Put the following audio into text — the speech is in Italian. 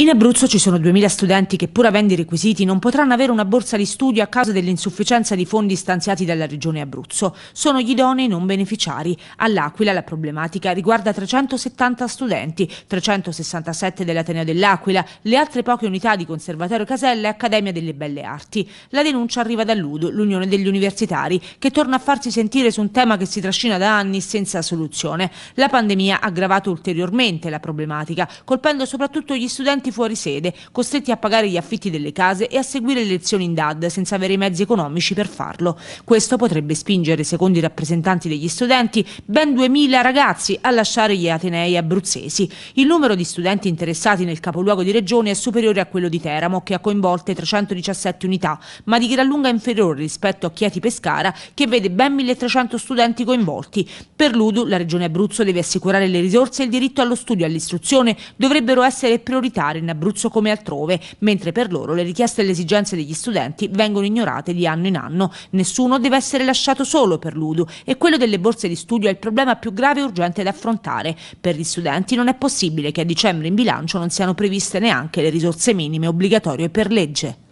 In Abruzzo ci sono 2.000 studenti che pur avendo i requisiti non potranno avere una borsa di studio a causa dell'insufficienza di fondi stanziati dalla Regione Abruzzo. Sono gli idonei non beneficiari. All'Aquila la problematica riguarda 370 studenti, 367 dell'Ateneo dell'Aquila, le altre poche unità di Conservatorio Casella e Accademia delle Belle Arti. La denuncia arriva dall'Udo, l'Unione degli Universitari, che torna a farsi sentire su un tema che si trascina da anni senza soluzione. La pandemia ha aggravato ulteriormente la problematica, colpendo soprattutto gli studenti portati fuori sede, costretti a pagare gli affitti delle case e a seguire le lezioni in DAD senza avere i mezzi economici per farlo. Questo potrebbe spingere, secondo i rappresentanti degli studenti, ben 2.000 ragazzi a lasciare gli atenei abruzzesi. Il numero di studenti interessati nel capoluogo di regione è superiore a quello di Teramo, che ha coinvolte 317 unità, ma di gran lunga inferiore rispetto a Chieti Pescara, che vede ben 1.300 studenti coinvolti. Per l'Udu, la regione Abruzzo deve assicurare le risorse e il diritto allo studio e all'istruzione dovrebbero essere prioritari in Abruzzo come altrove, mentre per loro le richieste e le esigenze degli studenti vengono ignorate di anno in anno. Nessuno deve essere lasciato solo per l'Udu e quello delle borse di studio è il problema più grave e urgente da affrontare. Per gli studenti non è possibile che a dicembre in bilancio non siano previste neanche le risorse minime obbligatorie per legge.